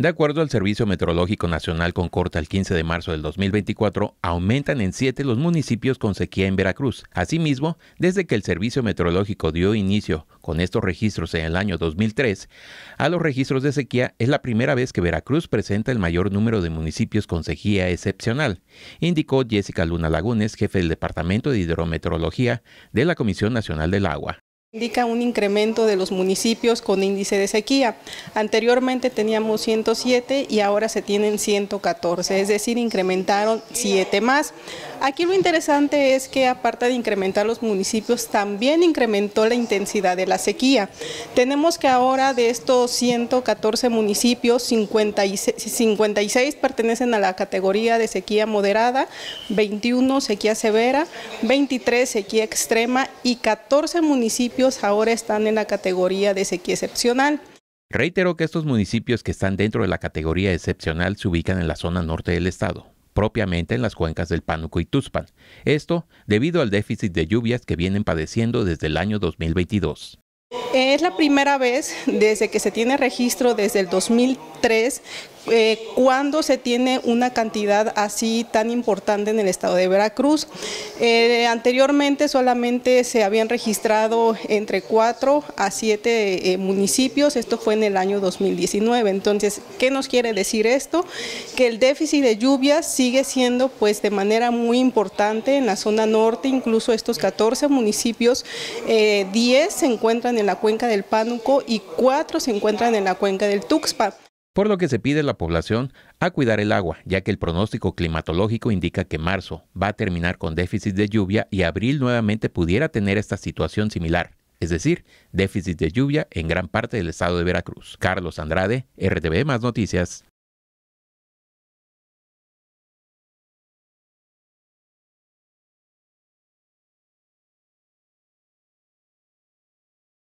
De acuerdo al Servicio Meteorológico Nacional con corte al 15 de marzo del 2024, aumentan en siete los municipios con sequía en Veracruz. Asimismo, desde que el Servicio Meteorológico dio inicio con estos registros en el año 2003, a los registros de sequía es la primera vez que Veracruz presenta el mayor número de municipios con sequía excepcional, indicó Jessica Luna Lagunes, jefe del Departamento de Hidrometeorología de la Comisión Nacional del Agua indica un incremento de los municipios con índice de sequía. Anteriormente teníamos 107 y ahora se tienen 114, es decir, incrementaron 7 más. Aquí lo interesante es que aparte de incrementar los municipios, también incrementó la intensidad de la sequía. Tenemos que ahora de estos 114 municipios, 56, pertenecen a la categoría de sequía moderada, 21 sequía severa, 23 sequía extrema y 14 municipios ahora están en la categoría de sequía excepcional. Reiteró que estos municipios que están dentro de la categoría excepcional se ubican en la zona norte del estado, propiamente en las cuencas del Pánuco y Tuspan. Esto debido al déficit de lluvias que vienen padeciendo desde el año 2022. Es la primera vez desde que se tiene registro, desde el 2003, eh, cuando se tiene una cantidad así tan importante en el estado de Veracruz. Eh, anteriormente solamente se habían registrado entre 4 a 7 eh, municipios, esto fue en el año 2019. Entonces, ¿qué nos quiere decir esto? Que el déficit de lluvias sigue siendo pues de manera muy importante en la zona norte, incluso estos 14 municipios, 10 se encuentran en la cuenca del Pánuco y cuatro se encuentran en la cuenca del Tuxpa. Por lo que se pide a la población a cuidar el agua, ya que el pronóstico climatológico indica que marzo va a terminar con déficit de lluvia y abril nuevamente pudiera tener esta situación similar, es decir, déficit de lluvia en gran parte del estado de Veracruz. Carlos Andrade, RTV Más Noticias.